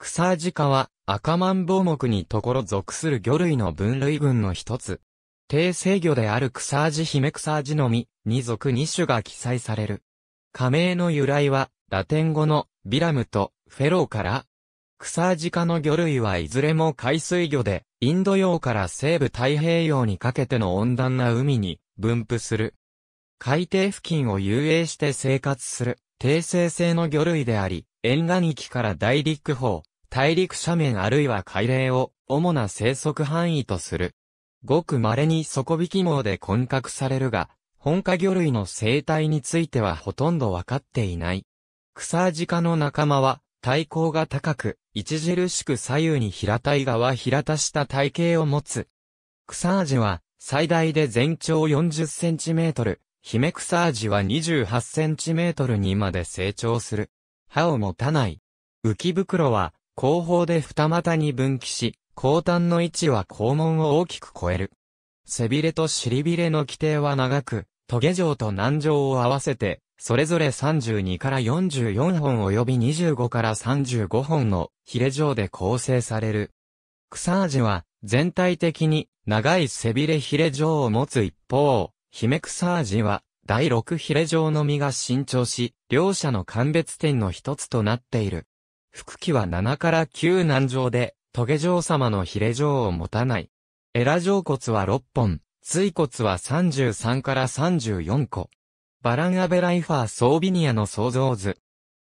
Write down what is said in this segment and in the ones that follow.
クサージカは赤マンボウ目にところ属する魚類の分類群の一つ。低生魚であるクサージヒメクサージのみ、二属二種が記載される。加盟の由来はラテン語のビラムとフェローから、クサージカの魚類はいずれも海水魚で、インド洋から西部太平洋にかけての温暖な海に分布する。海底付近を遊泳して生活する低生性の魚類であり、沿岸域から大陸方、大陸斜面あるいは海嶺を主な生息範囲とする。ごく稀に底引き網で混獲されるが、本科魚類の生態についてはほとんどわかっていない。クサジカの仲間は、体高が高く、著しく左右に平たい側平たした体型を持つ。クサージは、最大で全長40センチメートル、ヒメクサージは28センチメートルにまで成長する。歯を持たない。浮き袋は、後方で二股に分岐し、後端の位置は肛門を大きく超える。背びれと尻びれの規定は長く、トゲ状と軟状を合わせて、それぞれ32から44本及び25から35本のヒレ状で構成される。クサージは全体的に長い背びれヒレ状を持つ一方、ヒメクサージは第6ヒレ状の実が伸長し、両者の鑑別点の一つとなっている。腹記は7から9南上で、トゲ状様のヒレ状を持たない。エラ城骨は6本、椎骨は33から34個。バランアベライファー・ソービニアの創造図。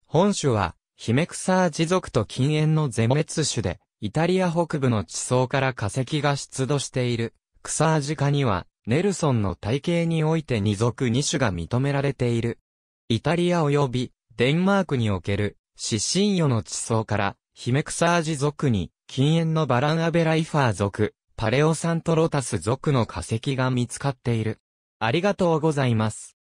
本種は、ヒメクサー持続と禁煙の全滅種で、イタリア北部の地層から化石が出土している。クサージ科には、ネルソンの体系において二族二種が認められている。イタリア及び、デンマークにおける、死神魚の地層から、ヒメクサージ族に、禁煙のバランアベライファー族、パレオサントロタス族の化石が見つかっている。ありがとうございます。